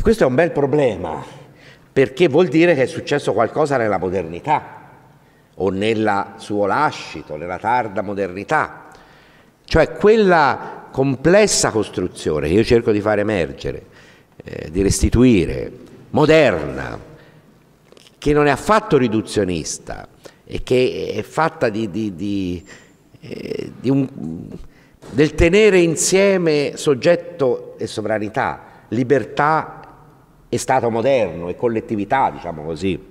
E questo è un bel problema, perché vuol dire che è successo qualcosa nella modernità o nel suo lascito, nella tarda modernità. Cioè quella complessa costruzione che io cerco di far emergere, eh, di restituire, moderna, che non è affatto riduzionista e che è fatta di, di, di, eh, un, del tenere insieme soggetto e sovranità, libertà e Stato moderno e collettività, diciamo così.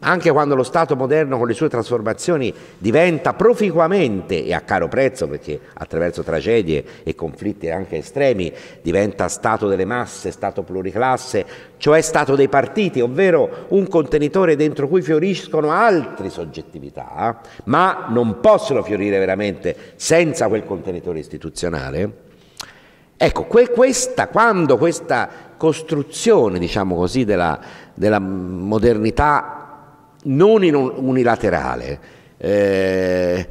Anche quando lo Stato moderno con le sue trasformazioni diventa proficuamente e a caro prezzo, perché attraverso tragedie e conflitti anche estremi, diventa Stato delle masse, Stato pluriclasse, cioè Stato dei partiti, ovvero un contenitore dentro cui fioriscono altre soggettività, ma non possono fiorire veramente senza quel contenitore istituzionale, Ecco, que questa, quando questa costruzione, diciamo così, della, della modernità non in unilaterale, eh,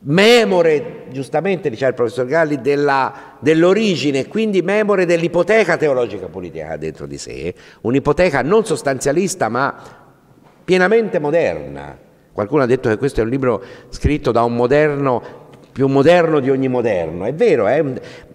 memore, giustamente diceva il professor Galli, dell'origine, quindi memore dell'ipoteca teologica politica dentro di sé, un'ipoteca non sostanzialista ma pienamente moderna. Qualcuno ha detto che questo è un libro scritto da un moderno più moderno di ogni moderno. È vero, eh?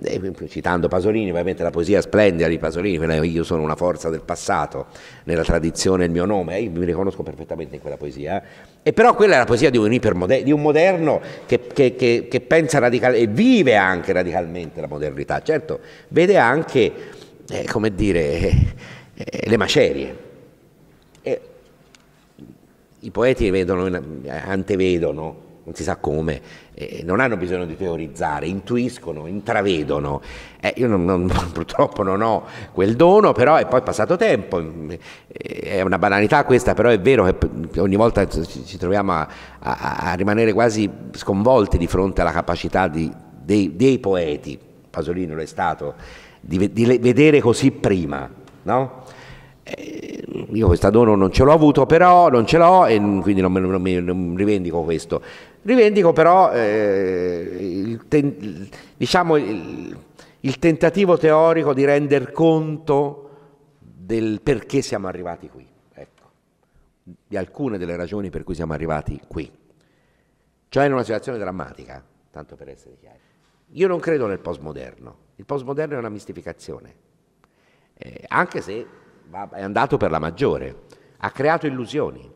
eh citando Pasolini, ovviamente la poesia splendida di Pasolini, io sono una forza del passato, nella tradizione il mio nome, eh? io mi riconosco perfettamente in quella poesia. Eh. E però quella è la poesia di un, di un moderno che, che, che, che pensa radicalmente e vive anche radicalmente la modernità. Certo, vede anche, eh, come dire, eh, le macerie. I poeti vedono, antevedono non si sa come, eh, non hanno bisogno di teorizzare, intuiscono, intravedono. Eh, io non, non, purtroppo non ho quel dono, però è poi passato tempo, mm, eh, è una banalità questa, però è vero che ogni volta ci, troviamo a, a, a rimanere quasi sconvolti di fronte alla capacità di, dei, dei, poeti, Pasolino lo è stato, di, di vedere così prima, no? Eh, io questa dono non ce l'ho avuto però non ce l'ho e quindi non, mi, rivendico questo Rivendico però eh, il, ten, diciamo, il, il tentativo teorico di render conto del perché siamo arrivati qui, ecco, di alcune delle ragioni per cui siamo arrivati qui, cioè in una situazione drammatica, tanto per essere chiari. Io non credo nel postmoderno, il postmoderno è una mistificazione, eh, anche se va, è andato per la maggiore, ha creato illusioni,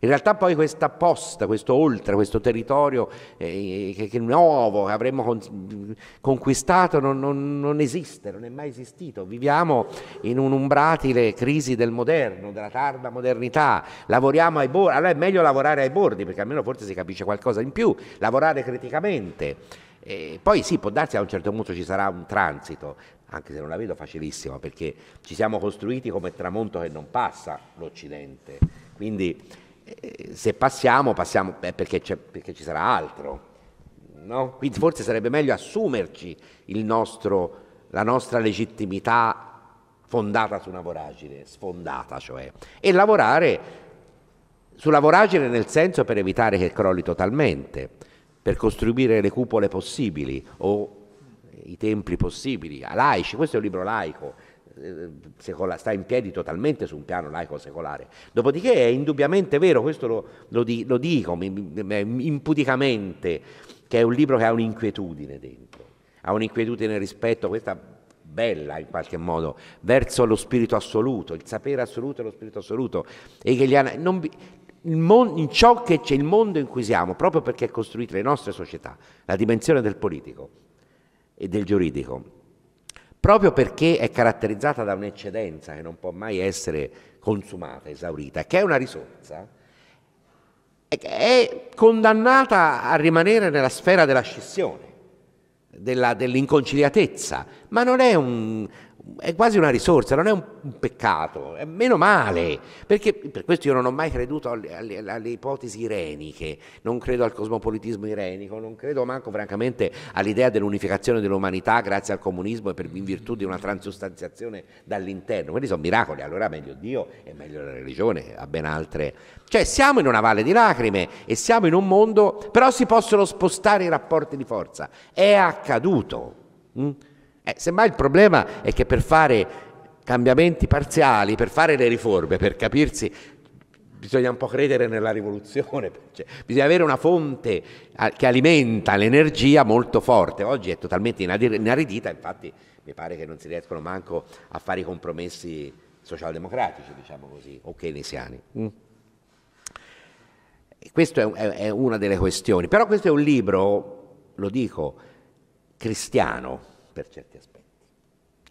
in realtà poi questa posta, questo oltre, questo territorio eh, che, nuovo che avremmo con, conquistato non, non, non, esiste, non è mai esistito. Viviamo in un'umbratile crisi del moderno, della tarda modernità, lavoriamo ai bordi, allora è meglio lavorare ai bordi perché almeno forse si capisce qualcosa in più, lavorare criticamente. E poi sì, può darsi a un certo punto ci sarà un transito, anche se non la vedo facilissima perché ci siamo costruiti come tramonto che non passa l'Occidente. Quindi eh, se passiamo, passiamo perché, perché ci sarà altro. No? Quindi forse sarebbe meglio assumerci nostro, la nostra legittimità fondata su una voragine, sfondata cioè, e lavorare sulla voragine nel senso per evitare che crolli totalmente, per costruire le cupole possibili o i templi possibili, a laici, questo è un libro laico, eh, secola, sta in piedi totalmente su un piano laico-secolare. Dopodiché è indubbiamente vero, questo lo, lo, di, lo dico impudicamente, che è un libro che ha un'inquietudine dentro, ha un'inquietudine rispetto a questa bella in qualche modo, verso lo spirito assoluto, il sapere assoluto e lo spirito assoluto, hegeliana, non, mon, in ciò che c'è il mondo in cui siamo, proprio perché è costruito le nostre società, la dimensione del politico e del giuridico proprio perché è caratterizzata da un'eccedenza che non può mai essere consumata, esaurita, che è una risorsa, è condannata a rimanere nella sfera della scissione, dell'inconciliatezza, ma non è un, è quasi una risorsa, non è un, un, peccato, è meno male, perché per questo io non ho mai creduto alle, alle, alle, ipotesi ireniche, non credo al cosmopolitismo irenico, non credo manco francamente all'idea dell'unificazione dell'umanità grazie al comunismo e per, in virtù di una transustanziazione dall'interno, quelli sono miracoli, allora meglio Dio e meglio la religione, a ben altre. Cioè siamo in una valle di lacrime e siamo in un mondo, però si possono spostare i rapporti di forza, è accaduto. Mm? Eh, semmai il problema è che per fare cambiamenti parziali, per fare le riforme, per capirsi, bisogna un po' credere nella rivoluzione, cioè, bisogna avere una fonte eh, che alimenta l'energia molto forte. Oggi è totalmente inaridita, infatti mi pare che non si riescono manco a fare i compromessi socialdemocratici, diciamo così, o keynesiani. Mm. Questa è, è, è una delle questioni. Però questo è un libro, lo dico, cristiano per certi aspetti.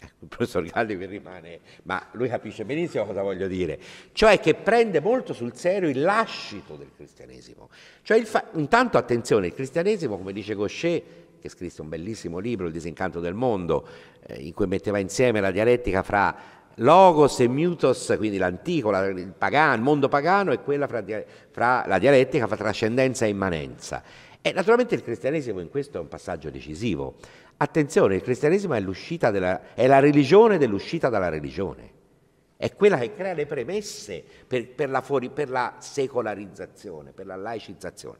Ecco, il professor Galli qui rimane, ma lui capisce benissimo cosa voglio dire, cioè che prende molto sul serio il lascito del cristianesimo. Cioè intanto attenzione, il cristianesimo, come dice Gaucher, che scrisse un bellissimo libro, Il disincanto del mondo, eh, in cui metteva insieme la dialettica fra logos e mutos, quindi l'antico, la, il, pagano, il mondo pagano e quella fra, fra la dialettica fra trascendenza e immanenza. E naturalmente il cristianesimo in questo è un passaggio decisivo Attenzione, il cristianesimo è, della, è la religione dell'uscita dalla religione, è quella che crea le premesse per, per, la, fuori, per la secolarizzazione, per la laicizzazione,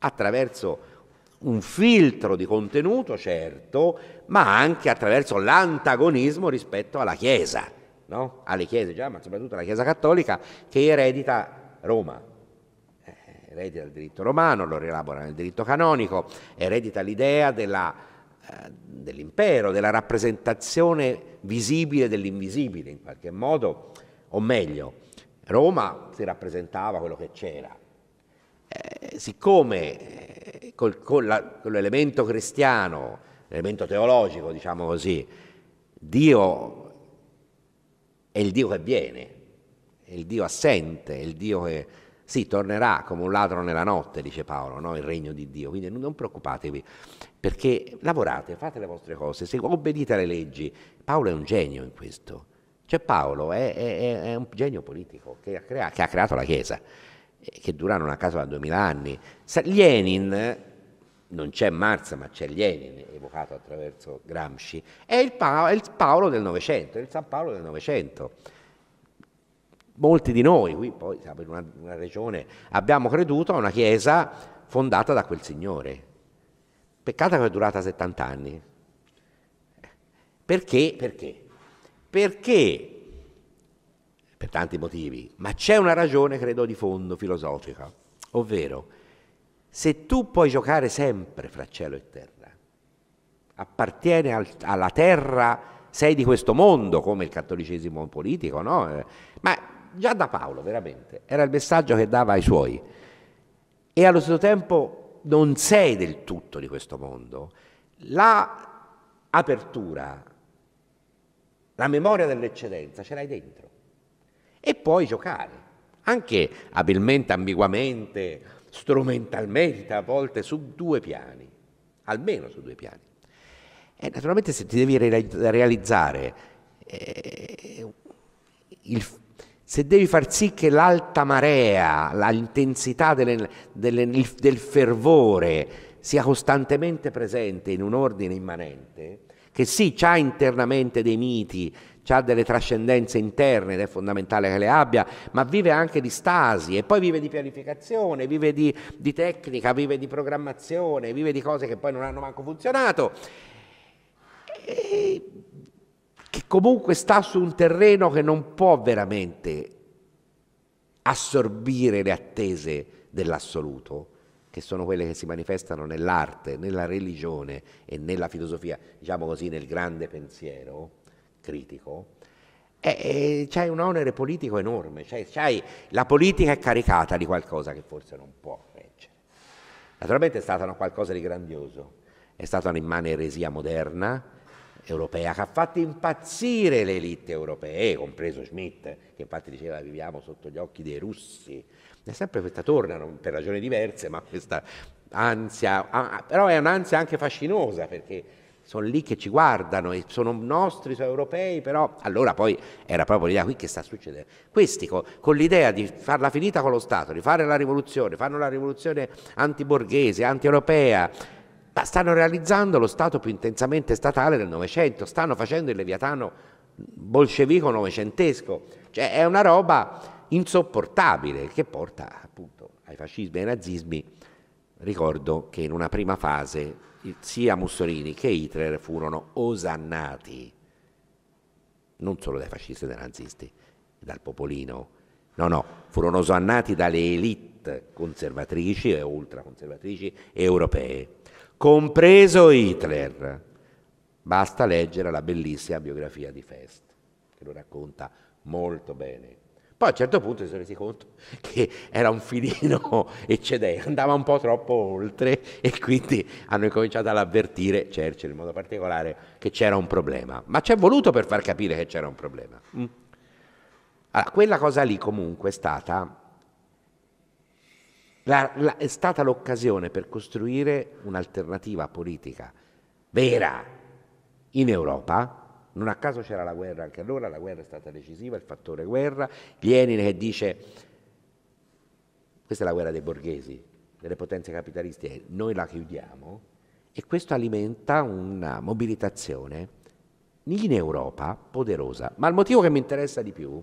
attraverso un filtro di contenuto, certo, ma anche attraverso l'antagonismo rispetto alla Chiesa, no? alle Chiese, già, ma soprattutto alla Chiesa cattolica che eredita Roma, eh, eredita il diritto romano, lo rielabora nel diritto canonico, eredita l'idea della eh, dell'impero, della rappresentazione visibile dell'invisibile in qualche modo, o meglio, Roma si rappresentava quello che c'era. Eh, siccome eh, col, con, la, con l'elemento cristiano, l'elemento teologico, diciamo così, Dio è il Dio che viene, è il Dio assente, è il Dio che sì, tornerà come un ladro nella notte, dice Paolo, no? il regno di Dio. Quindi non preoccupatevi, perché lavorate, fate le vostre cose, se obbedite alle leggi. Paolo è un genio in questo. Cioè Paolo è, è, è un genio politico che ha, crea- che ha, creato la Chiesa, che dura non a caso da duemila anni. Lenin, non c'è Marx ma c'è Lenin, evocato attraverso Gramsci, è il, pa- è il Paolo del Novecento, è il San Paolo del Novecento molti di noi, qui poi siamo in una, una regione, abbiamo creduto a una chiesa fondata da quel signore. Peccato che è durata 70 anni. Perché? Perché? Perché per tanti motivi, ma c'è una ragione credo di fondo filosofica, ovvero se tu puoi giocare sempre fra cielo e terra, appartiene al, alla terra, sei di questo mondo come il cattolicesimo politico, no? Eh, ma già da Paolo veramente, era il messaggio che dava ai suoi. E allo stesso tempo non sei del tutto di questo mondo. La apertura, la memoria dell'eccedenza ce l'hai dentro. E puoi giocare, anche abilmente, ambiguamente, strumentalmente, a volte su due piani, almeno su due piani. E naturalmente se ti devi realizzare eh, il se devi far sì che l'alta marea, l'intensità delle, delle, del fervore sia costantemente presente in un ordine immanente, che sì, ha internamente dei miti, ha delle trascendenze interne ed è fondamentale che le abbia, ma vive anche di stasi e poi vive di pianificazione, vive di, di tecnica, vive di programmazione, vive di cose che poi non hanno manco funzionato. E comunque sta su un terreno che non può veramente assorbire le attese dell'assoluto, che sono quelle che si manifestano nell'arte, nella religione e nella filosofia, diciamo così, nel grande pensiero critico, e, c'hai un onere politico enorme, c'hai, c'hai, la politica è caricata di qualcosa che forse non può reggere. Naturalmente è stata qualcosa di grandioso, è stata un'immane eresia moderna, europea che ha fatto impazzire le elite europee, eh, compreso Schmidt, che infatti diceva viviamo sotto gli occhi dei russi. È sempre questa torna, per ragioni diverse, ma questa ansia, però è un'ansia anche fascinosa perché sono lì che ci guardano e sono nostri, sono europei, però allora poi era proprio l'idea qui che sta succedendo. Questi con, con l'idea di farla finita con lo Stato, di fare la rivoluzione, fanno la rivoluzione antiborghese, anti-europea, stanno realizzando lo Stato più intensamente statale del Novecento, stanno facendo il leviatano bolscevico novecentesco, cioè è una roba insopportabile che porta appunto ai fascismi e ai nazismi. Ricordo che in una prima fase sia Mussolini che Hitler furono osannati, non solo dai fascisti e dai nazisti, dal popolino, no no, furono osannati dalle elite conservatrici e ultraconservatrici europee, compreso Hitler. Basta leggere la bellissima biografia di Fest, che lo racconta molto bene. Poi a un certo punto si sono resi conto che era un filino eccedente, andava un po' troppo oltre e quindi hanno cominciato ad avvertire Churchill in modo particolare che c'era un problema. Ma c'è voluto per far capire che c'era un problema. Mm. Allora, quella cosa lì comunque è stata la, la, è stata l'occasione per costruire un'alternativa politica vera in Europa. Non a caso c'era la guerra anche allora, la guerra è stata decisiva, il fattore guerra. Lenin che dice, questa è la guerra dei borghesi, delle potenze capitaliste, noi la chiudiamo e questo alimenta una mobilitazione in Europa poderosa. Ma il motivo che mi interessa di più,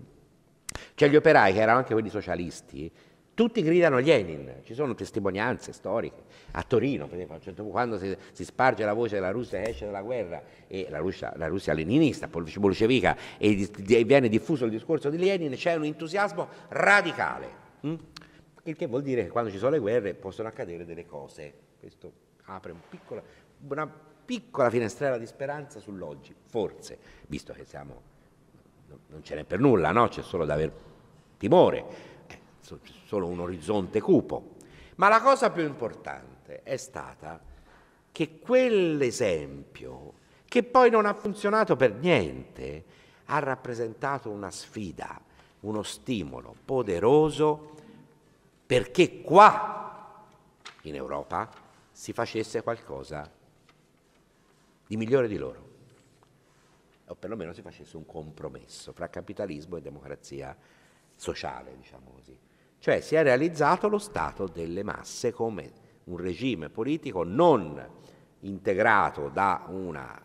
cioè gli operai che erano anche quelli socialisti, tutti gridano Lenin, ci sono testimonianze storiche. A Torino, per esempio, certo quando si, si, sparge la voce della Russia che esce dalla guerra e la Russia, la Russia leninista, bolscevica, e, e viene diffuso il discorso di Lenin, c'è un entusiasmo radicale. Hm? Il che vuol dire che quando ci sono le guerre possono accadere delle cose. Questo apre un piccolo, una piccola finestrella di speranza sull'oggi, forse, visto che siamo, non ce n'è per nulla, no? c'è solo da aver timore solo un orizzonte cupo. Ma la cosa più importante è stata che quell'esempio, che poi non ha funzionato per niente, ha rappresentato una sfida, uno stimolo poderoso perché qua in Europa si facesse qualcosa di migliore di loro, o perlomeno si facesse un compromesso fra capitalismo e democrazia sociale, diciamo così. Cioè si è realizzato lo Stato delle masse come un regime politico non integrato da una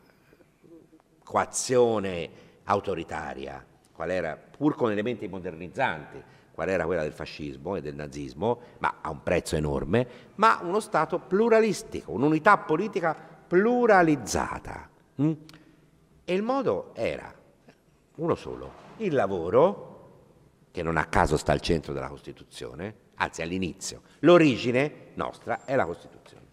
coazione autoritaria, qual era, pur con elementi modernizzanti, qual era quella del fascismo e del nazismo, ma a un prezzo enorme, ma uno Stato pluralistico, un'unità politica pluralizzata. Mm? E il modo era uno solo, il lavoro che non a caso sta al centro della Costituzione, anzi all'inizio. L'origine nostra è la Costituzione.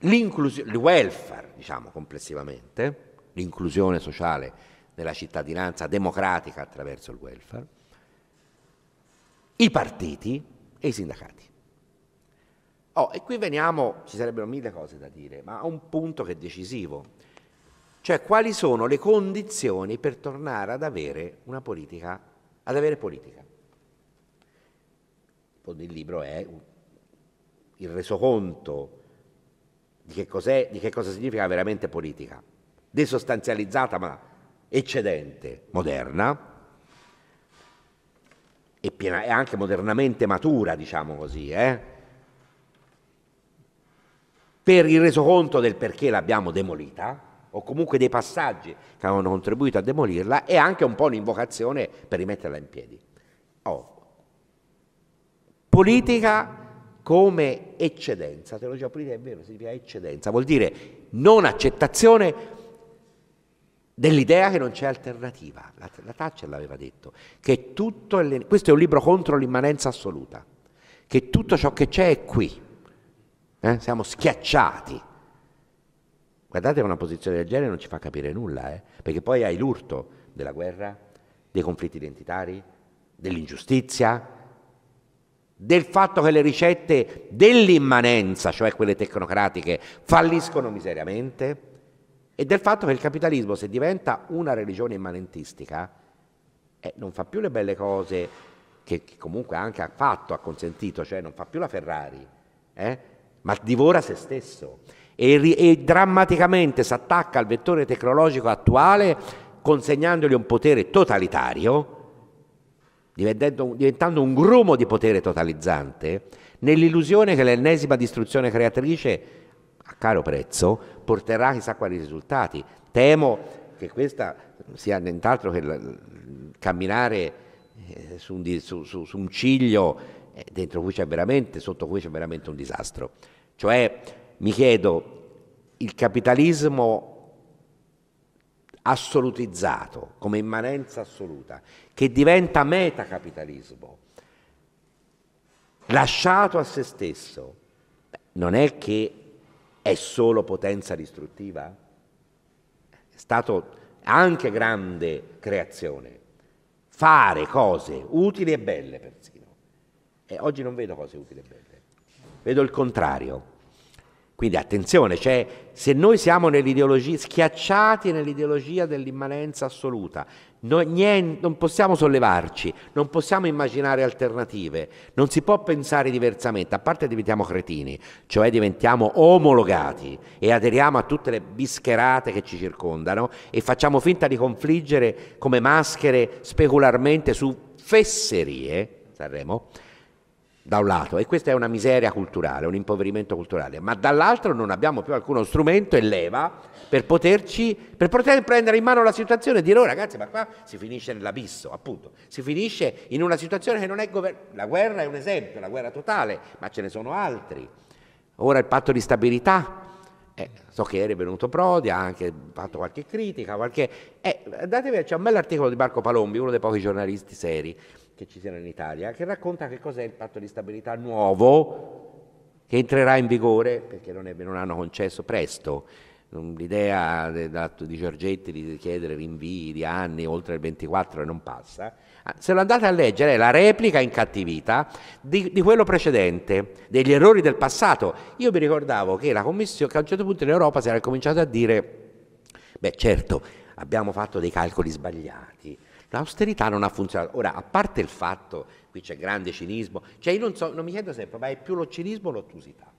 L'inclusione, il welfare, diciamo complessivamente, l'inclusione sociale della cittadinanza democratica attraverso il welfare, i partiti e i sindacati. Oh, e qui veniamo, ci sarebbero mille cose da dire, ma a un punto che è decisivo, cioè quali sono le condizioni per tornare ad avere una politica, ad avere politica. Il libro è il resoconto di che, cos'è, di che cosa significa veramente politica, desostanzializzata ma eccedente, moderna e, piena, e anche modernamente matura, diciamo così, eh? per il resoconto del perché l'abbiamo demolita o comunque dei passaggi che avevano contribuito a demolirla e anche un po' un'invocazione per rimetterla in piedi. Oh. Politica come eccedenza, teologia politica è vero, significa eccedenza, vuol dire non accettazione dell'idea che non c'è alternativa. La, la Thatcher l'aveva detto, che tutto, è, questo è un libro contro l'immanenza assoluta, che tutto ciò che c'è è qui, eh? siamo schiacciati Guardate una posizione del genere non ci fa capire nulla, eh? perché poi hai l'urto della guerra, dei conflitti identitari, dell'ingiustizia, del fatto che le ricette dell'immanenza, cioè quelle tecnocratiche, falliscono miseriamente e del fatto che il capitalismo, se diventa una religione immanentistica, eh, non fa più le belle cose che, che, comunque anche ha fatto, ha consentito, cioè non fa più la Ferrari, eh, ma divora se stesso e, e drammaticamente si attacca al vettore tecnologico attuale consegnandogli un potere totalitario, diventando un grumo di potere totalizzante, nell'illusione che l'ennesima distruzione creatrice a caro prezzo porterà chissà quali risultati. Temo che questa sia nient'altro che camminare eh, su un, su, su, su un ciglio eh, dentro cui c'è veramente, sotto cui c'è veramente un disastro. Cioè mi chiedo, il capitalismo assolutizzato, come immanenza assoluta, che diventa metacapitalismo, lasciato a se stesso, non è che è solo potenza distruttiva? È stato anche grande creazione, fare cose utili e belle persino. E oggi non vedo cose utili e belle, vedo il contrario. Quindi attenzione, cioè, se noi siamo nell'ideologia, schiacciati nell'ideologia dell'immanenza assoluta, noi, niente, non possiamo sollevarci, non possiamo immaginare alternative, non si può pensare diversamente, a parte diventiamo cretini, cioè diventiamo omologati e aderiamo a tutte le bischerate che ci circondano e facciamo finta di confliggere come maschere specularmente su fesserie, Sanremo, da un lato, e questa è una miseria culturale, un impoverimento culturale, ma dall'altro non abbiamo più alcuno strumento e leva per poterci, per poter prendere in mano la situazione e dire, oh ragazzi, ma qua si finisce nell'abisso, appunto, si finisce in una situazione che non è governata, la guerra è un esempio, la guerra totale, ma ce ne sono altri. Ora il patto di stabilità, eh, so che era venuto Prodi, ha anche fatto qualche critica, qualche... Eh, andatevi, c'è un bell'articolo di Marco Palombi, uno dei pochi giornalisti seri, che ci siano in Italia, che racconta che cos'è il patto di stabilità nuovo che entrerà in vigore, perché non, è, non hanno concesso presto. L'idea di Giorgetti di chiedere rinvii di anni oltre il 24 non passa. Ah, se lo andate a leggere è la replica incattivita di, di quello precedente, degli errori del passato. Io mi ricordavo che la Commissione, che a un certo punto in Europa si era cominciato a dire, beh certo, abbiamo fatto dei calcoli sbagliati, L'austerità non ha funzionato. Ora, a parte il fatto, qui c'è grande cinismo, cioè io non, so, non mi chiedo sempre, ma è più lo cinismo o l'ottusità?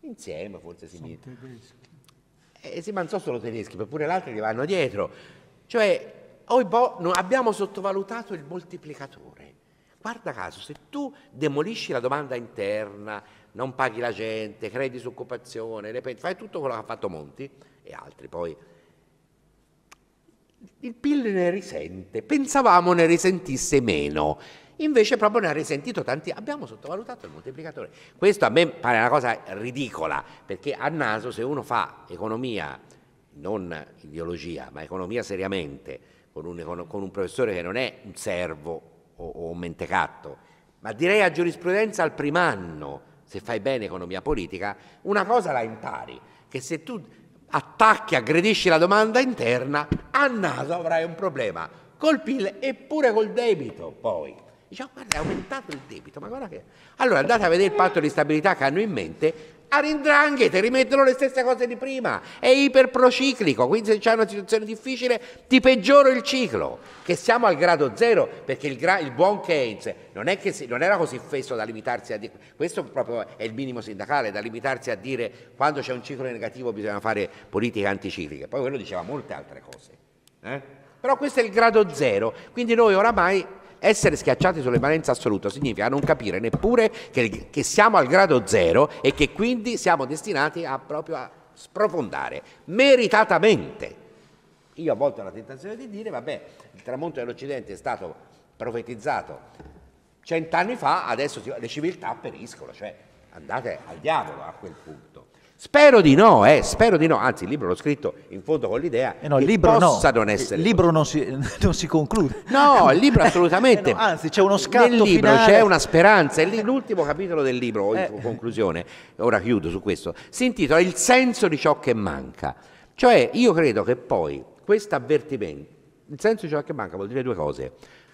Insieme forse si dice. Eh, sì, ma non so solo tedeschi, pure gli altri li vanno dietro. Cioè, oh, boh, no, abbiamo sottovalutato il moltiplicatore. Guarda caso, se tu demolisci la domanda interna, non paghi la gente, crei disoccupazione, fai tutto quello che ha fatto Monti e altri poi il PIL ne risente, pensavamo ne risentisse meno, invece proprio ne ha risentito tanti, abbiamo sottovalutato il moltiplicatore. Questo a me pare una cosa ridicola, perché a naso se uno fa economia, non ideologia, ma economia seriamente, con un, con un professore che non è un servo o, o un mentecatto, ma direi a giurisprudenza al prim'anno, se fai bene economia politica, una cosa la impari, che se tu attacchi, aggredisci la domanda interna, a naso avrai un problema col PIL e pure col debito poi. Diciamo, guarda, è aumentato il debito, ma guarda che... Allora andate a vedere il patto di stabilità che hanno in mente, all'indrangheta, rimettono le stesse cose di prima, è iperprociclico, quindi se c'è una situazione difficile ti peggioro il ciclo, che siamo al grado zero, perché il, gra- il buon Keynes non, è che si- non era così fesso da limitarsi a dire, questo proprio è il minimo sindacale, da limitarsi a dire quando c'è un ciclo negativo bisogna fare politiche anticicliche, poi quello diceva molte altre cose. Eh? Però questo è il grado zero, quindi noi oramai essere schiacciati sulle valenze assolute significa non capire neppure che, che, siamo al grado zero e che quindi siamo destinati a proprio a sprofondare meritatamente. Io a volte ho la tentazione di dire, vabbè, il tramonto dell'Occidente è stato profetizzato cent'anni fa, adesso le civiltà periscono, cioè andate al diavolo a quel punto. Spero di no, eh, spero di no, anzi il libro l'ho scritto in fondo con l'idea eh no, che libro possa no. non essere... Il libro non si, non si conclude. No, il libro eh assolutamente... Eh no, anzi, c'è uno scatto Nel libro finale. c'è una speranza, eh. l'ultimo capitolo del libro, in eh. conclusione, ora chiudo su questo, si intitola Il senso di ciò che manca. Cioè, io credo che poi questo avvertimento, il senso di ciò che manca vuol dire due cose.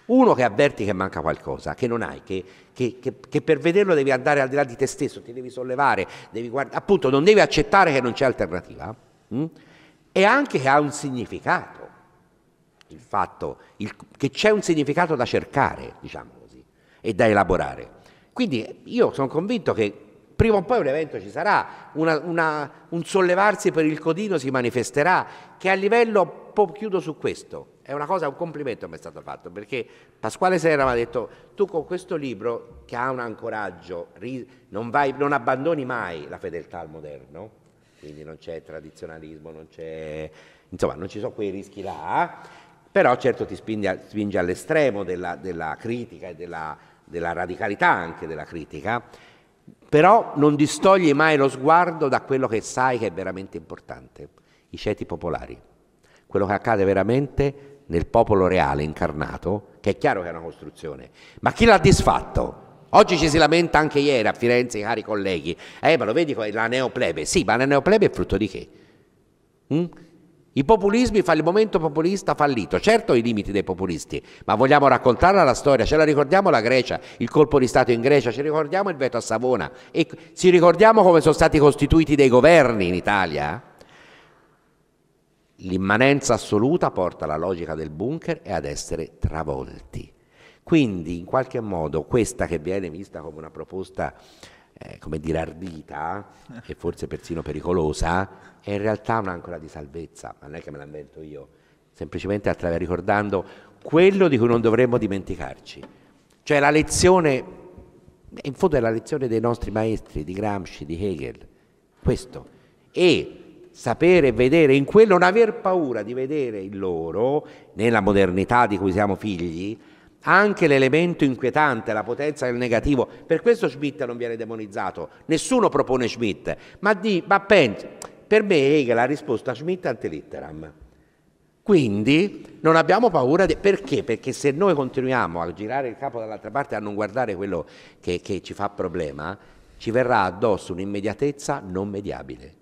Uno che avverti che manca qualcosa, che non hai, che, che, che, che, per vederlo devi andare al di là di te stesso, ti devi sollevare, devi guard- appunto non devi accettare che non c'è alternativa. Mh? Hm? E anche che ha un significato, il fatto il, che c'è un significato da cercare, diciamo così, e da elaborare. Quindi io sono convinto che prima o poi un evento ci sarà, una, una, un sollevarsi per il codino si manifesterà, che a livello, po- chiudo su questo, è una cosa, un complimento mi è stato fatto, perché Pasquale Serra mi ha detto, tu con questo libro che ha un ancoraggio, non, vai, non abbandoni mai la fedeltà al moderno, quindi non c'è tradizionalismo, non c'è, insomma, non ci sono quei rischi là, però certo ti spinge, spinge all'estremo della, della, critica e della, della radicalità anche della critica, però non distogli mai lo sguardo da quello che sai che è veramente importante, i ceti popolari quello che accade veramente nel popolo reale incarnato, che è chiaro che è una costruzione, ma chi l'ha disfatto? Oggi ci si lamenta anche ieri a Firenze, cari colleghi, eh ma lo vedi la neoplebe, sì ma la neoplebe è frutto di che? Mm? I populismi, il momento populista fallito, certo i limiti dei populisti, ma vogliamo raccontarla la storia, ce la ricordiamo la Grecia, il colpo di Stato in Grecia, ci ricordiamo il veto a Savona e ci ricordiamo come sono stati costituiti dei governi in Italia? L'immanenza assoluta porta la logica del bunker e ad essere travolti. Quindi in qualche modo questa che viene vista come una proposta, eh, come dire, ardita e forse persino pericolosa, è in realtà un'ancora di salvezza, ma non è che me la invento io, semplicemente attraver- ricordando quello di cui non dovremmo dimenticarci. Cioè la lezione, in fondo è la lezione dei nostri maestri, di Gramsci, di Hegel, questo. E sapere vedere in quello, non aver paura di vedere in loro, nella modernità di cui siamo figli, anche l'elemento inquietante, la potenza del negativo. Per questo Schmidt non viene demonizzato, nessuno propone Schmidt, ma, di, ma pensi, per me Hegel ha risposto a Schmidt antelitteram. Quindi non abbiamo paura di... Perché? Perché se noi continuiamo a girare il capo dall'altra parte e a non guardare quello che, che ci fa problema, ci verrà addosso un'immediatezza non mediabile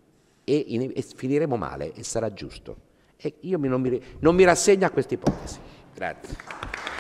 e, in, e finiremo male e sarà giusto. E io mi, non, mi, non mi rassegno a questa ipotesi. Grazie.